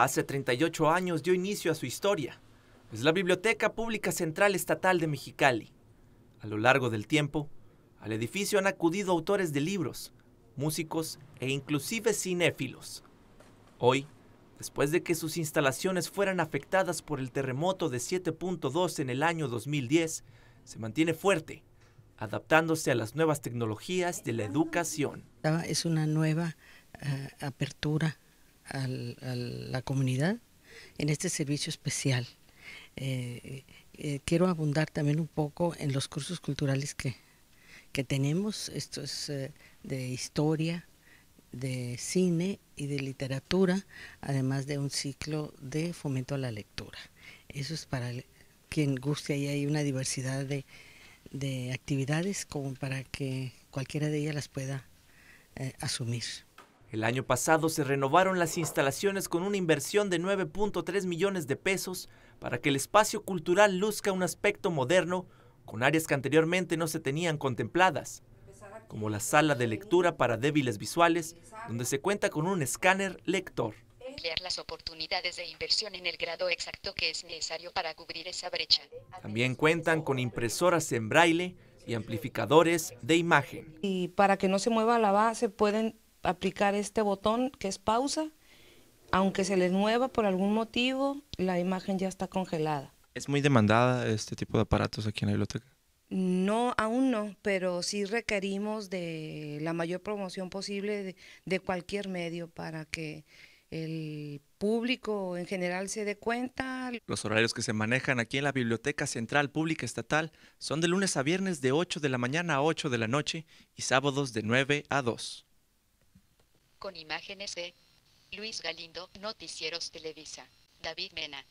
Hace 38 años dio inicio a su historia. Es la Biblioteca Pública Central Estatal de Mexicali. A lo largo del tiempo, al edificio han acudido autores de libros, músicos e inclusive cinéfilos. Hoy, después de que sus instalaciones fueran afectadas por el terremoto de 7.2 en el año 2010, se mantiene fuerte, adaptándose a las nuevas tecnologías de la educación. Ah, es una nueva eh, apertura a la comunidad en este servicio especial. Eh, eh, quiero abundar también un poco en los cursos culturales que, tenemos. Esto es eh, de historia, de cine y de literatura, además de un ciclo de fomento a la lectura. Eso es para quien guste, ahí hay una diversidad de, actividades como para que cualquiera de ellas las pueda asumir. El año pasado se renovaron las instalaciones con una inversión de 9.3 millones de pesos para que el espacio cultural luzca un aspecto moderno con áreas que anteriormente no se tenían contempladas, como la sala de lectura para débiles visuales, donde se cuenta con un escáner lector. las oportunidades de inversión en el grado exacto que es necesario para cubrir esa brecha. También cuentan con impresoras en braille y amplificadores de imagen. Y para que no se mueva la base pueden aplicar este botón que es pausa. Aunque se les mueva por algún motivo, la imagen ya está congelada. ¿Es muy demandada este tipo de aparatos aquí en la biblioteca? No, aún no, pero sí requerimos de la mayor promoción posible de, de cualquier medio para que el público en general se dé cuenta. Los horarios que se manejan aquí en la Biblioteca Central Pública Estatal son de lunes a viernes de 8 de la mañana a 8 de la noche y sábados de 9 a 2. Con imágenes de Luis Galindo, Noticieros Televisa, David Mena.